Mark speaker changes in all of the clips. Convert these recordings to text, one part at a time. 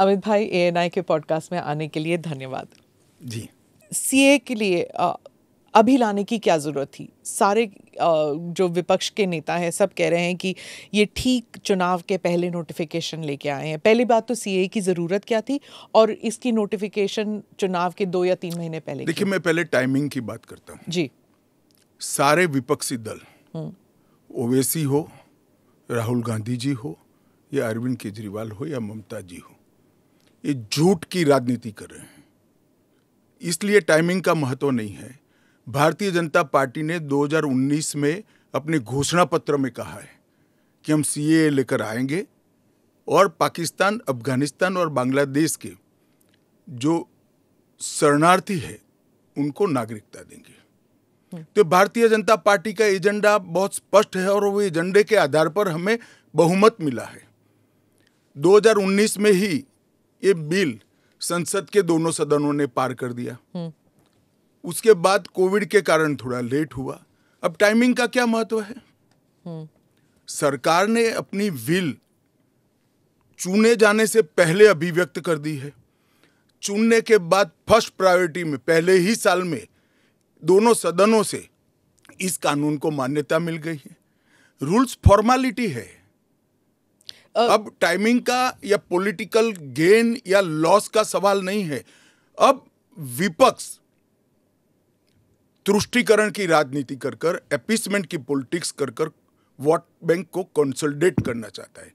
Speaker 1: अमित भाई A N आई के podcast में आने के लिए धन्यवाद जी सी ए के लिए अभी लाने की क्या ज़रूरत थी सारे जो विपक्ष के नेता हैं सब कह रहे हैं कि ये ठीक चुनाव के पहले नोटिफिकेशन लेके आए हैं पहली बात तो सी ए की ज़रूरत क्या थी और इसकी नोटिफिकेशन चुनाव के दो या तीन महीने पहले देखिए मैं
Speaker 2: पहले टाइमिंग की बात करता हूँ जी सारे विपक्षी दल ओवैसी हम्म। हो राहुल गांधी जी हो या अरविंद केजरीवाल हो या ममता जी हो ये झूठ की राजनीति कर रहे हैं इसलिए टाइमिंग का महत्व नहीं है भारतीय जनता पार्टी ने 2019 में अपने घोषणा पत्र में कहा है कि हम सी लेकर आएंगे और पाकिस्तान अफगानिस्तान और बांग्लादेश के जो शरणार्थी है उनको नागरिकता देंगे हम्म। तो भारतीय जनता पार्टी का एजेंडा बहुत स्पष्ट है और वो एजेंडे के आधार पर हमें बहुमत मिला है 2019 में ही ये बिल संसद के दोनों सदनों ने पार कर दिया उसके बाद कोविड के कारण थोड़ा लेट हुआ अब टाइमिंग का क्या महत्व है सरकार ने अपनी विल चुने जाने से पहले अभिव्यक्त कर दी है चुनने के बाद फर्स्ट प्रायोरिटी में पहले ही साल में दोनों सदनों से इस कानून को मान्यता मिल गई है रूल्स फॉर्मालिटी है अब टाइमिंग का या पॉलिटिकल गेन या लॉस का सवाल नहीं है अब विपक्ष तुष्टिकरण की राजनीति कर कर एपिसमेंट की पॉलिटिक्स कर कर वोट बैंक को कंसल्टेट करना चाहता है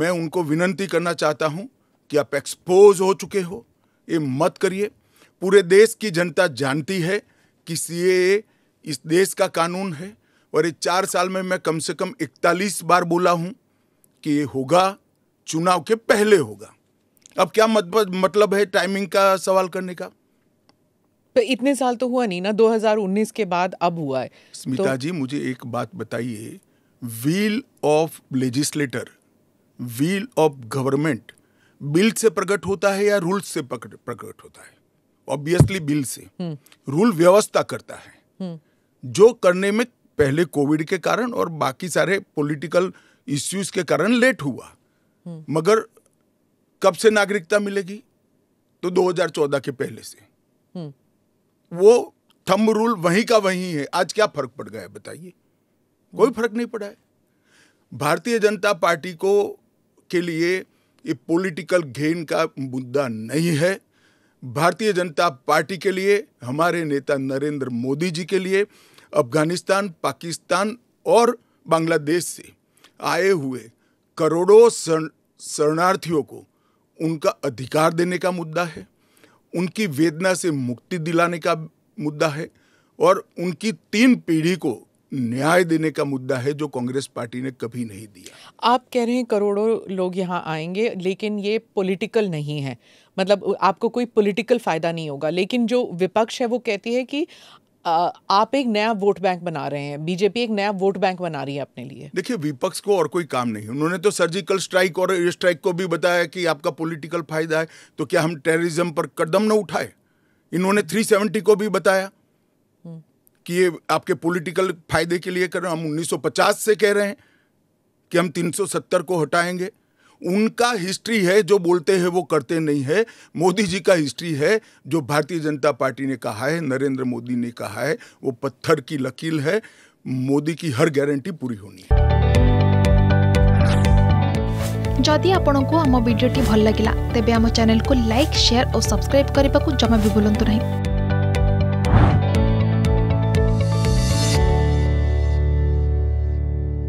Speaker 2: मैं उनको विनंती करना चाहता हूं कि आप एक्सपोज हो चुके हो ये मत करिए पूरे देश की जनता जानती है कि सी इस देश का कानून है और ये चार साल में मैं कम से कम इकतालीस बार बोला हूँ कि ये होगा चुनाव के पहले होगा अब क्या मतलब है टाइमिंग का सवाल करने का तो
Speaker 1: इतने साल तो हुआ नहीं ना 2019 के बाद अब हुआ है तो- स्मिता तो...
Speaker 2: जी मुझे एक बात बताइए will of legislator will of government bill से प्रकट होता है या रूल से प्रकट होता है ऑब्वियसली बिल से रूल हम्म। व्यवस्था करता है हम्म। जो करने में पहले कोविड के कारण और बाकी सारे पॉलिटिकल इश्यूज के कारण लेट हुआ मगर कब से नागरिकता मिलेगी तो 2014 के पहले से वो थम रूल वहीं का वहीं है आज क्या फर्क पड़ गया है बताइए कोई फर्क नहीं पड़ा है भारतीय जनता पार्टी को के लिए ये पॉलिटिकल घेन का मुद्दा नहीं है भारतीय जनता पार्टी के लिए हमारे नेता नरेंद्र मोदी जी के लिए अफगानिस्तान पाकिस्तान और बांग्लादेश से आए हुए करोड़ों शरणार्थियों को उनका अधिकार देने का मुद्दा है उनकी वेदना से मुक्ति दिलाने का मुद्दा है और उनकी तीन पीढ़ी को न्याय देने का मुद्दा है जो कांग्रेस पार्टी ने कभी नहीं दिया
Speaker 1: आप कह रहे हैं करोड़ों लोग यहाँ आएंगे लेकिन ये पॉलिटिकल नहीं है मतलब आपको कोई पॉलिटिकल फ़ायदा नहीं होगा लेकिन जो विपक्ष है वो कहती है कि आप एक नया वोट बैंक बना रहे हैं बीजेपी एक नया वोट बैंक बना रही है
Speaker 2: अपने लिए देखिए विपक्ष को और कोई काम नहीं उन्होंने तो सर्जिकल स्ट्राइक और एयर स्ट्राइक को भी बताया कि आपका पॉलिटिकल फायदा है तो क्या हम टेररिज्म पर कदम न उठाए इन्होंने 370 को भी बताया हम्म। कि ये आपके पॉलिटिकल फायदे के लिए कर रहे हैं हम 1950 से कह रहे हैं कि हम 370 को हटाएंगे उनका हिस्ट्री है जो बोलते हैं वो करते नहीं है मोदी जी का हिस्ट्री है जो भारतीय जनता पार्टी ने कहा है नरेंद्र मोदी ने कहा है वो पत्थर की लकील है मोदी की हर गारंटी पूरी होनी है
Speaker 1: जदि आपण को आम भिडी भल लगा तेब आम चेल को लाइक शेयर और सब्सक्राइब करने को जमा भी बुलां नहीं